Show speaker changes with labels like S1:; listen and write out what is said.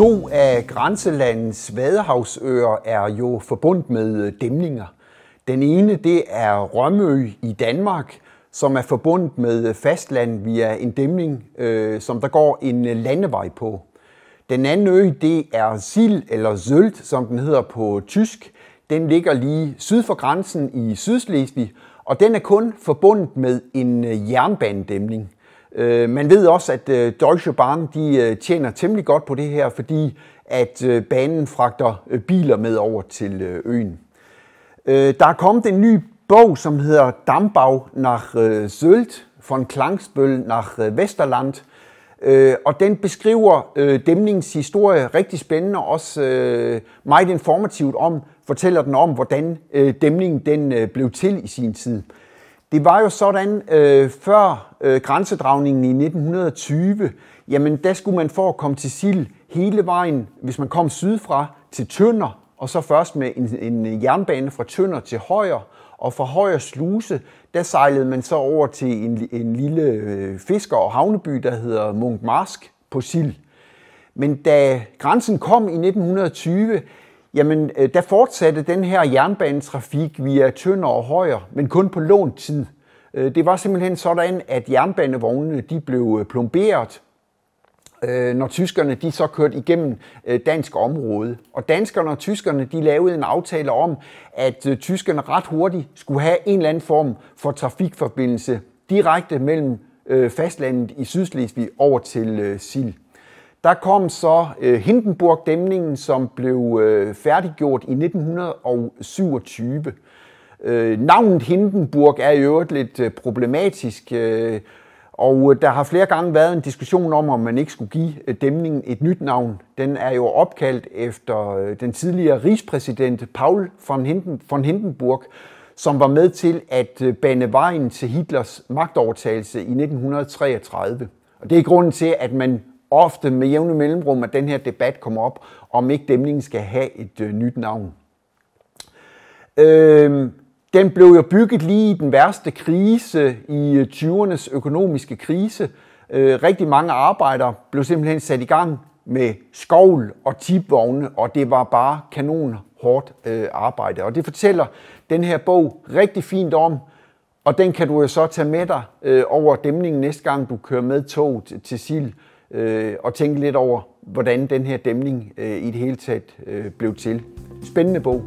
S1: To af grænselandets vadehavsøer er jo forbundet med øh, dæmninger. Den ene det er Rømø i Danmark, som er forbundet med øh, fastland via en dæmning, øh, som der går en øh, landevej på. Den anden ø det er Sil eller Sylt, som den hedder på tysk. Den ligger lige syd for grænsen i Sydslesvig, og den er kun forbundet med en jernbanedæmning. Øh, man ved også, at øh, Deutsche Bahn de, øh, tjener temmelig godt på det her, fordi at øh, banen fragter biler med over til øen. Øh, der er kommet en ny bog, som hedder Dambau nach Sylt, von Klangsbøl nach Westerland. Vesterland, øh, og den beskriver dæmningens historie rigtig spændende, og også meget informativt om, fortæller den om, hvordan dæmningen den, blev til i sin tid. Det var jo sådan, øh, før øh, grænsedragningen i 1920, jamen der skulle man for at komme til Sil hele vejen, hvis man kom sydfra, til Tønder, og så først med en, en jernbane fra Tønder til Højer, og fra Højre Sluse, der sejlede man så over til en, en lille øh, fisker- og havneby, der hedder Munkmarsk på Sil. Men da grænsen kom i 1920, jamen øh, der fortsatte den her jernbanetrafik via Tønder og Højer, men kun på låntid. Øh, det var simpelthen sådan, at jernbanevognene de blev øh, plomberet, når tyskerne de så kørte igennem dansk område. Og danskerne og tyskerne de lavede en aftale om, at tyskerne ret hurtigt skulle have en eller anden form for trafikforbindelse direkte mellem fastlandet i Sydslesvig over til Sild. Der kom så øh, Hindenburg-dæmningen, som blev øh, færdiggjort i 1927. Øh, navnet Hindenburg er i øvrigt lidt øh, problematisk, øh, og øh, der har flere gange været en diskussion om, om man ikke skulle give øh, dæmningen et nyt navn. Den er jo opkaldt efter øh, den tidligere rigspræsident Paul von, Hinden, von Hindenburg, som var med til at øh, bane vejen til Hitlers magtovertagelse i 1933. Og det er grunden til, at man ofte med jævne mellemrum, at den her debat kommer op, om ikke dæmningen skal have et øh, nyt navn. Øhm, den blev jo bygget lige i den værste krise, i 20'ernes øh, økonomiske krise. Øh, rigtig mange arbejdere blev simpelthen sat i gang med skovl og tipvogne, og det var bare kanon hårdt øh, arbejde. Og det fortæller den her bog rigtig fint om, og den kan du jo så tage med dig øh, over dæmningen næste gang, du kører med toget til Sil øh, og tænke lidt over, hvordan den her dæmning øh, i det hele taget øh, blev til. Spændende bog.